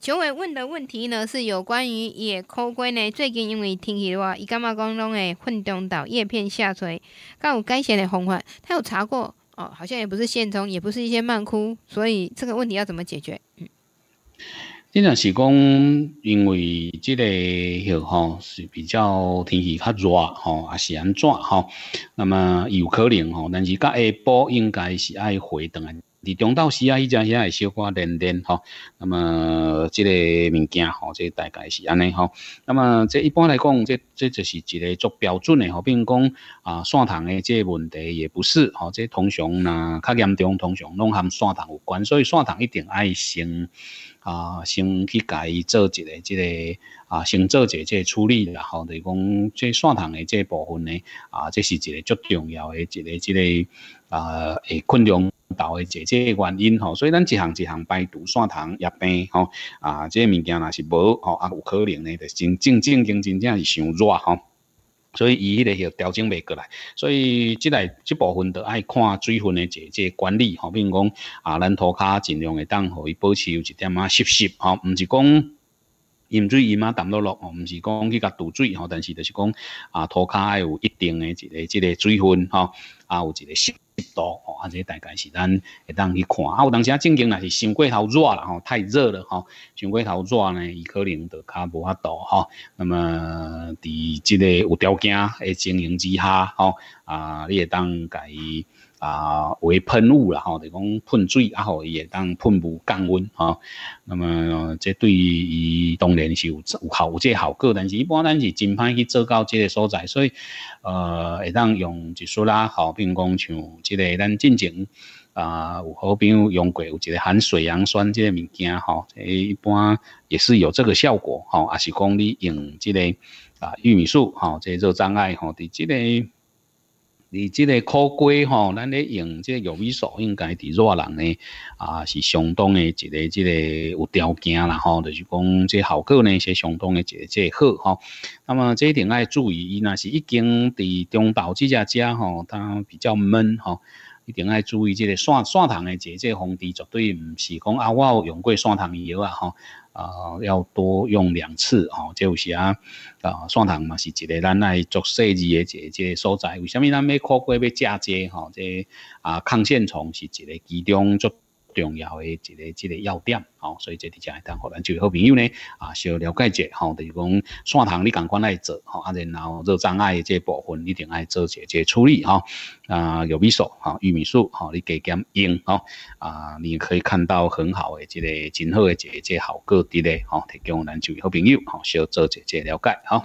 九尾问的问题呢，是有关于野枯龟呢。最近因为天气的话，伊干嘛讲拢会混动到叶片下垂，较有该善的红法。他有查过哦，好像也不是线虫，也不是一些慢枯，所以这个问题要怎么解决？嗯，经常是讲，因为这个吼吼是比较天气较热吼，还是安怎吼？那么有可能吼，但是到下晡应该是爱回转。伫中到时啊，伊家遐会小瓜连连吼，那么即个物件吼，即大概是安尼吼。那么即一般来讲，即即就是一个足标准诶吼，并讲啊，线糖诶即个问题也不是吼，即通常啦较严重，通常拢含线糖有关，所以线糖一定爱先啊先去改做一个即个啊先做一个即处理啦吼，就讲即线糖诶即部分呢啊，这是一个足重要诶一个即个啊诶困扰。导的这些原因吼，所以咱一项一项排毒、散糖、压病吼啊，这物件若是无吼，啊，有可能呢，就是正正正经真正是伤热吼，所以伊迄个要调整未过来，所以即来即部分著爱看水分的这这管理吼，比如讲啊，咱涂骹尽量会当互伊保持有一点仔湿湿吼，毋是讲盐水盐啊淡落落，毋是讲去甲堵水吼，但是著是讲啊，涂骹有一定的一个即个水分吼，啊，有一个湿。度吼，啊，这大概是咱会当去看，啊，有当时啊正经若是伤过头热啦吼，太热了吼，伤过头热呢，伊可能就较无法度吼。那么伫即个有条件诶情形之下，吼啊，你会当伊。啊，为喷雾啦吼，就讲喷水啊吼，会当喷雾降温啊。那么，这对于当然是有有效有这效果，但是一般咱是真歹去做到这个所在，所以呃，会当用一束啦，吼，比如讲像即个咱之前啊，有好比友用过有一个含水杨酸这个物件吼，一般也是有这个效果吼，还是讲你用这个啊玉米素吼，这个做障碍吼，伫这个。你即个烤鸡吼，咱咧用即个玉米素，应该伫热人咧啊是相当诶一个这个有条件啦吼，就是讲即效果呢是相当诶一个个好吼。那么这一定爱注意，伊若是已经伫中岛即只家吼，它比较闷吼。一定爱注意即个蒜蒜汤的这个防治绝对毋是讲啊，我有用过蒜汤药啊吼，啊，要多用两次哦，有时啊，啊，双头嘛是一个咱来做设计的，一个一个所在。为什么咱要靠过要加这？哈，这啊，抗线虫是一个其中做。重要的一个一个要点，吼，所以即滴正系当可咱就位好朋友呢，啊，小了解一下，吼，就是讲，血糖你敢管来做，吼，啊，然后热障碍即部分，你定爱做些即处理，吼，啊，有维生素，吼，玉米素，吼，你加减用，吼，啊，你可以看到很好的一个真好嘅，即即效果的咧，吼，提供咱就位好朋友，吼，小做些即了解，吼。